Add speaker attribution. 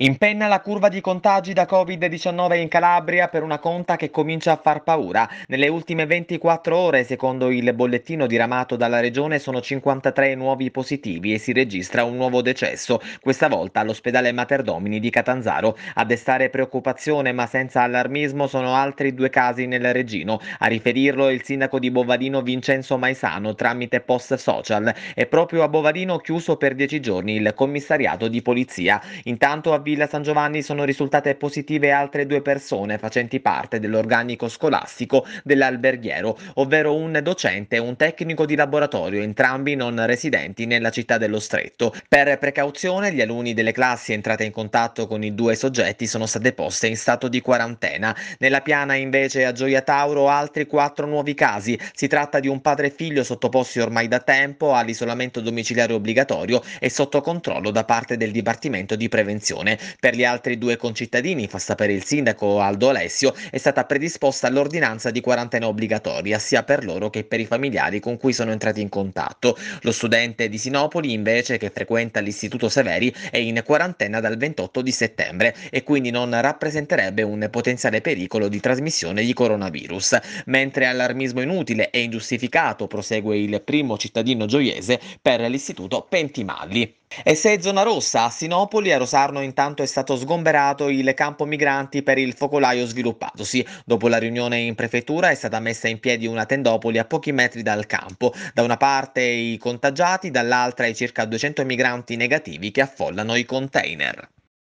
Speaker 1: Impenna la curva di contagi da Covid-19 in Calabria per una conta che comincia a far paura. Nelle ultime 24 ore, secondo il bollettino diramato dalla regione, sono 53 nuovi positivi e si registra un nuovo decesso, questa volta all'ospedale Materdomini di Catanzaro. A destare preoccupazione ma senza allarmismo sono altri due casi nel Regino. A riferirlo il sindaco di Bovadino Vincenzo Maisano tramite post social. È proprio a Bovadino chiuso per 10 giorni il commissariato di polizia. Intanto avvia Villa San Giovanni sono risultate positive altre due persone facenti parte dell'organico scolastico dell'alberghiero, ovvero un docente e un tecnico di laboratorio, entrambi non residenti nella città dello Stretto. Per precauzione gli alunni delle classi entrate in contatto con i due soggetti sono state poste in stato di quarantena. Nella piana invece a Gioia Tauro altri quattro nuovi casi. Si tratta di un padre e figlio sottoposti ormai da tempo all'isolamento domiciliare obbligatorio e sotto controllo da parte del Dipartimento di Prevenzione. Per gli altri due concittadini, fa sapere il sindaco Aldo Alessio, è stata predisposta l'ordinanza di quarantena obbligatoria sia per loro che per i familiari con cui sono entrati in contatto. Lo studente di Sinopoli, invece, che frequenta l'Istituto Severi, è in quarantena dal 28 di settembre e quindi non rappresenterebbe un potenziale pericolo di trasmissione di coronavirus. Mentre allarmismo inutile e ingiustificato, prosegue il primo cittadino gioiese per l'istituto Pentimalli. E se è zona rossa, a Sinopoli a Rosarno intanto intanto è stato sgomberato il campo migranti per il focolaio sviluppatosi. Dopo la riunione in prefettura è stata messa in piedi una tendopoli a pochi metri dal campo. Da una parte i contagiati, dall'altra i circa 200 migranti negativi che affollano i container.